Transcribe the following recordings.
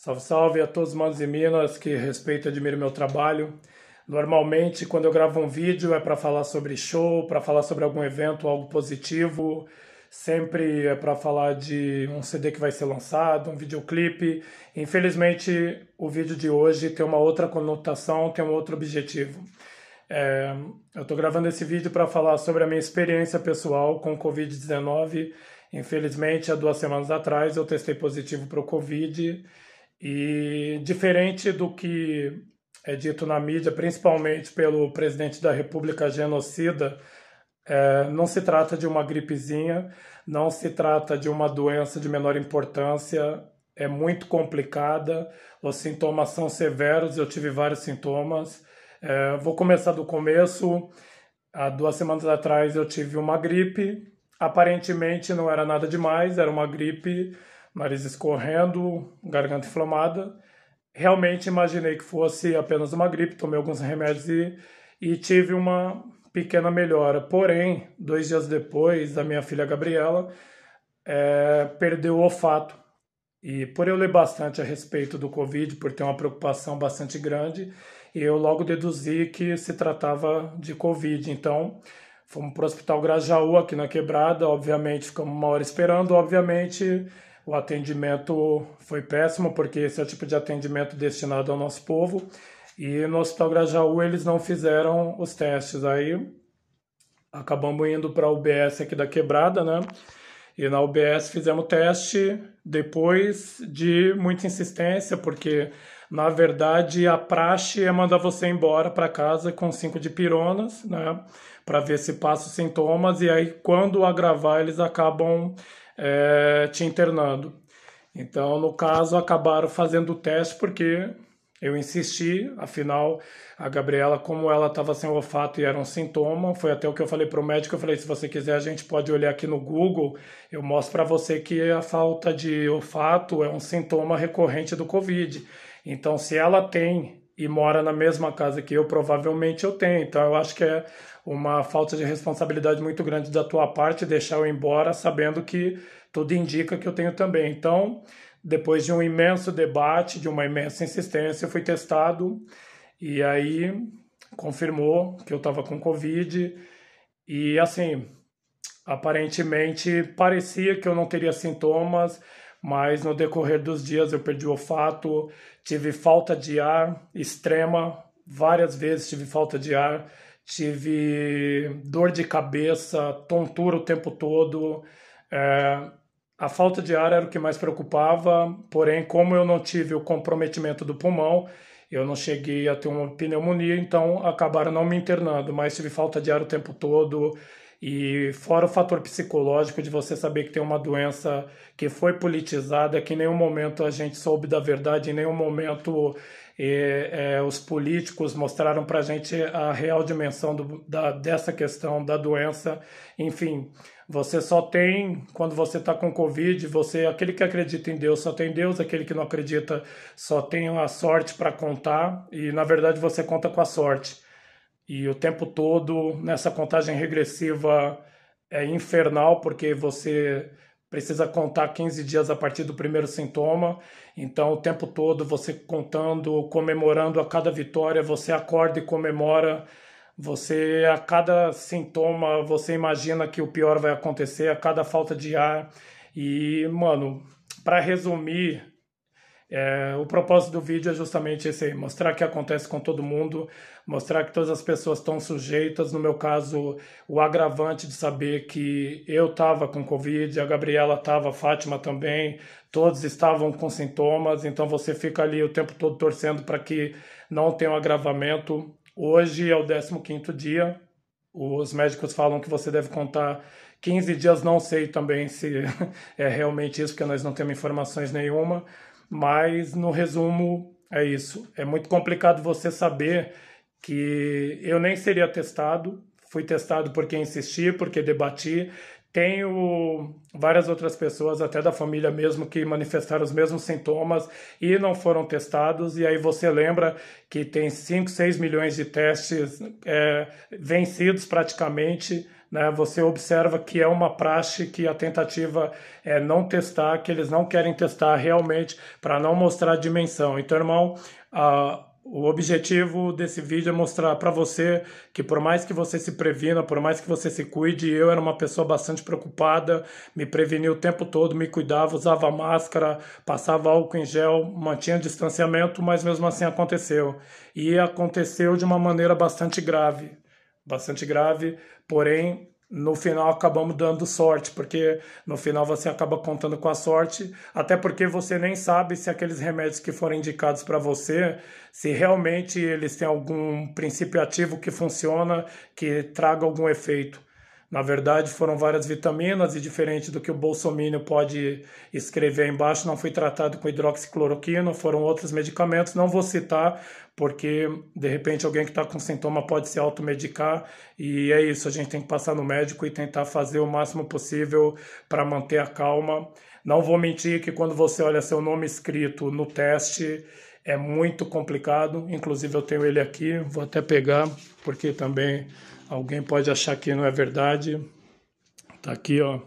Salve, salve a todos os manos e minas que respeitam e admiram meu trabalho. Normalmente, quando eu gravo um vídeo, é para falar sobre show, para falar sobre algum evento, algo positivo. Sempre é para falar de um CD que vai ser lançado, um videoclipe. Infelizmente, o vídeo de hoje tem uma outra conotação, tem um outro objetivo. É, eu estou gravando esse vídeo para falar sobre a minha experiência pessoal com o Covid-19. Infelizmente, há duas semanas atrás, eu testei positivo para o Covid. E diferente do que é dito na mídia, principalmente pelo presidente da República genocida, é, não se trata de uma gripezinha, não se trata de uma doença de menor importância, é muito complicada, os sintomas são severos, eu tive vários sintomas. É, vou começar do começo. Há duas semanas atrás eu tive uma gripe, aparentemente não era nada demais, era uma gripe nariz escorrendo, garganta inflamada. Realmente imaginei que fosse apenas uma gripe, tomei alguns remédios e, e tive uma pequena melhora. Porém, dois dias depois, a minha filha Gabriela é, perdeu o olfato. E por eu ler bastante a respeito do Covid, por ter uma preocupação bastante grande, eu logo deduzi que se tratava de Covid. Então, fomos para o Hospital Grajaú, aqui na Quebrada, obviamente ficamos uma hora esperando, obviamente o atendimento foi péssimo, porque esse é o tipo de atendimento destinado ao nosso povo. E no Hospital Grajaú eles não fizeram os testes. Aí acabamos indo para a UBS aqui da Quebrada, né? E na UBS fizemos teste depois de muita insistência, porque na verdade a praxe é mandar você embora para casa com cinco de pironas, né? Para ver se passa os sintomas e aí quando agravar eles acabam é, te internando. Então, no caso, acabaram fazendo o teste porque eu insisti, afinal, a Gabriela, como ela estava sem olfato e era um sintoma, foi até o que eu falei para o médico, eu falei, se você quiser, a gente pode olhar aqui no Google, eu mostro para você que a falta de olfato é um sintoma recorrente do Covid. Então, se ela tem e mora na mesma casa que eu, provavelmente eu tenho. Então, eu acho que é uma falta de responsabilidade muito grande da tua parte deixar eu embora sabendo que tudo indica que eu tenho também. Então, depois de um imenso debate, de uma imensa insistência, eu fui testado e aí confirmou que eu estava com Covid e assim, aparentemente parecia que eu não teria sintomas, mas no decorrer dos dias eu perdi o olfato, tive falta de ar extrema, várias vezes tive falta de ar tive dor de cabeça, tontura o tempo todo. É, a falta de ar era o que mais preocupava, porém, como eu não tive o comprometimento do pulmão, eu não cheguei a ter uma pneumonia, então acabaram não me internando, mas tive falta de ar o tempo todo. E fora o fator psicológico de você saber que tem uma doença que foi politizada, que em nenhum momento a gente soube da verdade, em nenhum momento e, é, os políticos mostraram para a gente a real dimensão do, da, dessa questão da doença. Enfim, você só tem, quando você está com Covid, você, aquele que acredita em Deus só tem Deus, aquele que não acredita só tem a sorte para contar, e na verdade você conta com a sorte. E o tempo todo, nessa contagem regressiva, é infernal, porque você precisa contar 15 dias a partir do primeiro sintoma. Então, o tempo todo você contando, comemorando a cada vitória, você acorda e comemora. Você, a cada sintoma, você imagina que o pior vai acontecer, a cada falta de ar. E, mano, para resumir, é, o propósito do vídeo é justamente esse aí, mostrar que acontece com todo mundo, mostrar que todas as pessoas estão sujeitas, no meu caso, o agravante de saber que eu estava com Covid, a Gabriela estava, a Fátima também, todos estavam com sintomas, então você fica ali o tempo todo torcendo para que não tenha um agravamento. Hoje é o 15 dia, os médicos falam que você deve contar 15 dias, não sei também se é realmente isso, porque nós não temos informações nenhuma, mas no resumo, é isso. É muito complicado você saber que eu nem seria testado, fui testado porque insisti, porque debati. Tenho várias outras pessoas, até da família mesmo, que manifestaram os mesmos sintomas e não foram testados. E aí você lembra que tem 5, 6 milhões de testes é, vencidos praticamente né, você observa que é uma praxe que a tentativa é não testar, que eles não querem testar realmente para não mostrar a dimensão. Então, irmão, a, o objetivo desse vídeo é mostrar para você que por mais que você se previna, por mais que você se cuide, eu era uma pessoa bastante preocupada, me prevenia o tempo todo, me cuidava, usava máscara, passava álcool em gel, mantinha distanciamento, mas mesmo assim aconteceu. E aconteceu de uma maneira bastante grave bastante grave, porém no final acabamos dando sorte, porque no final você acaba contando com a sorte, até porque você nem sabe se aqueles remédios que foram indicados para você, se realmente eles têm algum princípio ativo que funciona, que traga algum efeito. Na verdade, foram várias vitaminas e diferente do que o bolsomínio pode escrever embaixo, não foi tratado com hidroxicloroquina, foram outros medicamentos, não vou citar, porque de repente alguém que está com sintoma pode se automedicar e é isso, a gente tem que passar no médico e tentar fazer o máximo possível para manter a calma. Não vou mentir que quando você olha seu nome escrito no teste, é muito complicado. Inclusive, eu tenho ele aqui, vou até pegar, porque também alguém pode achar que não é verdade. Tá aqui, ó.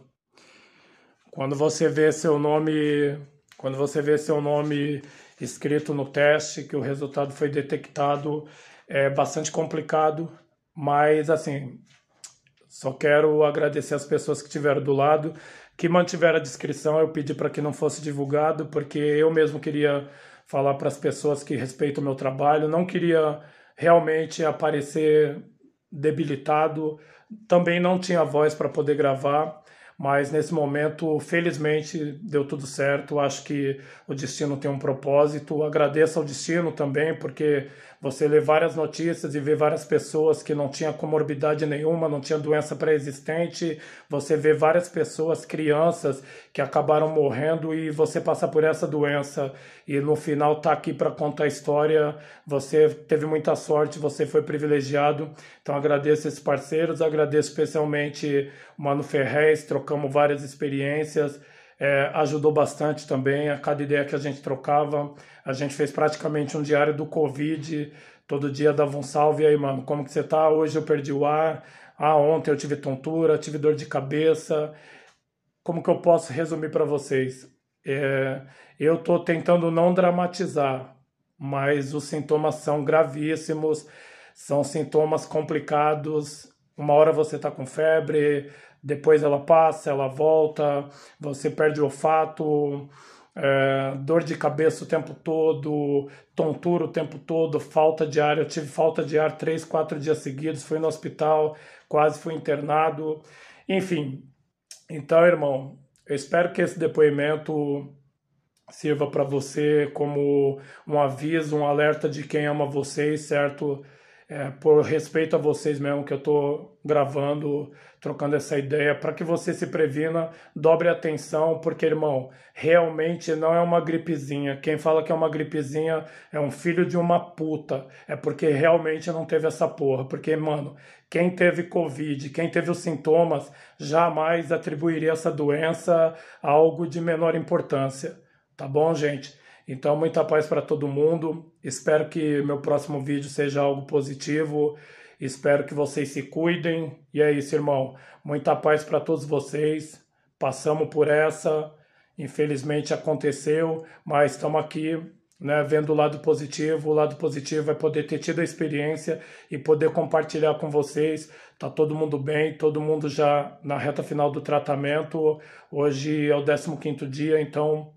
Quando você vê seu nome, quando você vê seu nome escrito no teste, que o resultado foi detectado, é bastante complicado, mas assim, só quero agradecer as pessoas que estiveram do lado, que mantiveram a descrição. Eu pedi para que não fosse divulgado, porque eu mesmo queria falar para as pessoas que respeitam o meu trabalho, não queria realmente aparecer debilitado, também não tinha voz para poder gravar mas nesse momento, felizmente, deu tudo certo. Acho que o destino tem um propósito. Agradeço ao destino também, porque você lê várias notícias e vê várias pessoas que não tinha comorbidade nenhuma, não tinha doença pré-existente. Você vê várias pessoas, crianças, que acabaram morrendo e você passa por essa doença e no final tá aqui para contar a história. Você teve muita sorte, você foi privilegiado. Então agradeço esses parceiros, agradeço especialmente Mano Ferrez, trocamos várias experiências, é, ajudou bastante também. A cada ideia que a gente trocava, a gente fez praticamente um diário do Covid. Todo dia dava um salve e aí, mano, como que você tá? Hoje eu perdi o ar. Ah, ontem eu tive tontura, tive dor de cabeça. Como que eu posso resumir para vocês? É, eu tô tentando não dramatizar, mas os sintomas são gravíssimos, são sintomas complicados. Uma hora você tá com febre, depois ela passa, ela volta, você perde o olfato, é, dor de cabeça o tempo todo, tontura o tempo todo, falta de ar. Eu tive falta de ar três, quatro dias seguidos, fui no hospital, quase fui internado. Enfim, então, irmão, eu espero que esse depoimento sirva para você como um aviso, um alerta de quem ama vocês, certo? é, por respeito a vocês mesmo que eu estou gravando, trocando essa ideia, para que você se previna, dobre atenção, porque, irmão, realmente não é uma gripezinha. Quem fala que é uma gripezinha é um filho de uma puta. É porque realmente não teve essa porra. Porque, mano, quem teve Covid, quem teve os sintomas, jamais atribuiria essa doença a algo de menor importância. Tá bom, gente? Então, muita paz para todo mundo. Espero que meu próximo vídeo seja algo positivo. Espero que vocês se cuidem. E é isso, irmão. Muita paz para todos vocês. Passamos por essa. Infelizmente aconteceu, mas estamos aqui, né, vendo o lado positivo. O lado positivo é poder ter tido a experiência e poder compartilhar com vocês. Tá todo mundo bem, todo mundo já na reta final do tratamento. Hoje é o 15º dia, então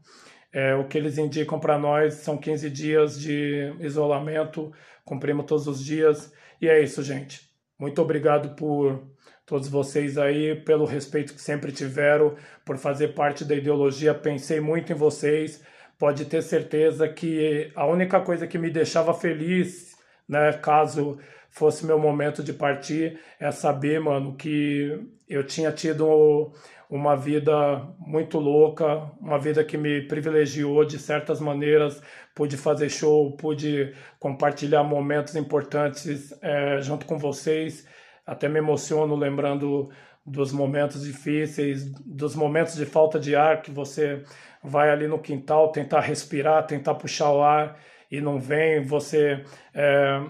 é, o que eles indicam para nós são 15 dias de isolamento, cumprimos todos os dias. E é isso, gente. Muito obrigado por todos vocês aí, pelo respeito que sempre tiveram, por fazer parte da ideologia. Pensei muito em vocês. Pode ter certeza que a única coisa que me deixava feliz, né, caso fosse meu momento de partir, é saber, mano, que eu tinha tido uma vida muito louca, uma vida que me privilegiou de certas maneiras, pude fazer show, pude compartilhar momentos importantes é, junto com vocês, até me emociono lembrando dos momentos difíceis, dos momentos de falta de ar que você vai ali no quintal tentar respirar, tentar puxar o ar e não vem, você é,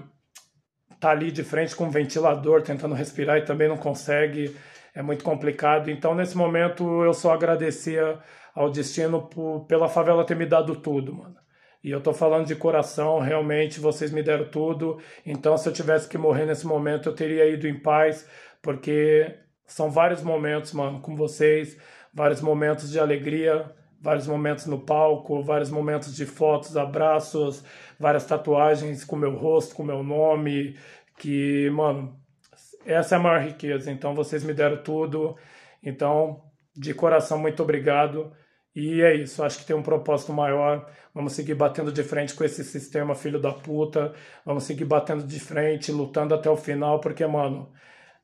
tá ali de frente com um ventilador tentando respirar e também não consegue, é muito complicado. Então, nesse momento, eu só agradecia ao destino por, pela favela ter me dado tudo, mano. E eu tô falando de coração, realmente vocês me deram tudo. Então, se eu tivesse que morrer nesse momento, eu teria ido em paz, porque são vários momentos, mano, com vocês, vários momentos de alegria, vários momentos no palco, vários momentos de fotos, abraços, várias tatuagens com meu rosto, com meu nome, que, mano, essa é a maior riqueza. Então vocês me deram tudo. Então, de coração, muito obrigado. E é isso, acho que tem um propósito maior. Vamos seguir batendo de frente com esse sistema filho da puta. Vamos seguir batendo de frente, lutando até o final, porque, mano,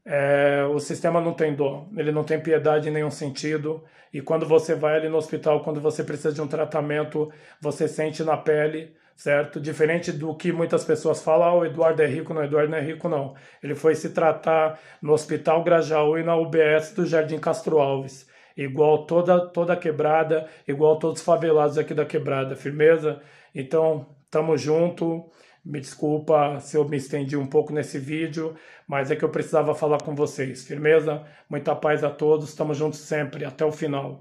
é, o sistema não tem dor, ele não tem piedade em nenhum sentido. E quando você vai ali no hospital, quando você precisa de um tratamento, você sente na pele, certo? Diferente do que muitas pessoas falam, ah, o Eduardo é rico, não, Eduardo não é rico, não. Ele foi se tratar no Hospital Grajaú e na UBS do Jardim Castro Alves. Igual toda, toda a quebrada, igual todos os favelados aqui da quebrada. Firmeza? Então, tamo junto. Me desculpa se eu me estendi um pouco nesse vídeo, mas é que eu precisava falar com vocês. Firmeza? Muita paz a todos, estamos juntos sempre, até o final.